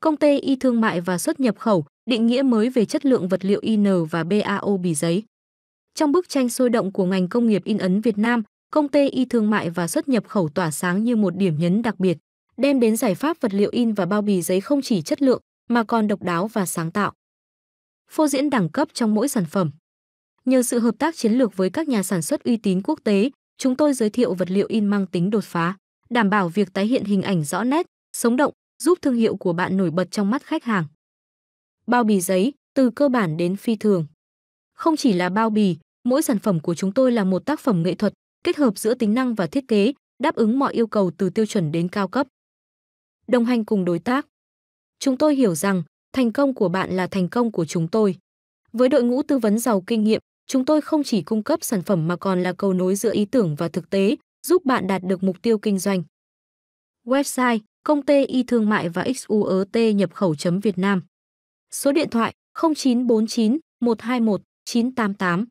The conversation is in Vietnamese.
công ty y thương mại và xuất nhập khẩu, định nghĩa mới về chất lượng vật liệu IN và BAO bì giấy. Trong bức tranh sôi động của ngành công nghiệp in ấn Việt Nam, công ty y thương mại và xuất nhập khẩu tỏa sáng như một điểm nhấn đặc biệt, đem đến giải pháp vật liệu in và bao bì giấy không chỉ chất lượng mà còn độc đáo và sáng tạo. Phô diễn đẳng cấp trong mỗi sản phẩm. Nhờ sự hợp tác chiến lược với các nhà sản xuất uy tín quốc tế, chúng tôi giới thiệu vật liệu in mang tính đột phá, đảm bảo việc tái hiện hình ảnh rõ nét, sống động giúp thương hiệu của bạn nổi bật trong mắt khách hàng. Bao bì giấy, từ cơ bản đến phi thường. Không chỉ là bao bì, mỗi sản phẩm của chúng tôi là một tác phẩm nghệ thuật, kết hợp giữa tính năng và thiết kế, đáp ứng mọi yêu cầu từ tiêu chuẩn đến cao cấp. Đồng hành cùng đối tác. Chúng tôi hiểu rằng, thành công của bạn là thành công của chúng tôi. Với đội ngũ tư vấn giàu kinh nghiệm, chúng tôi không chỉ cung cấp sản phẩm mà còn là cầu nối giữa ý tưởng và thực tế, giúp bạn đạt được mục tiêu kinh doanh. Website công ty y thương mại và XUET nhập khẩu chấm Việt Nam. Số điện thoại 0949 121 988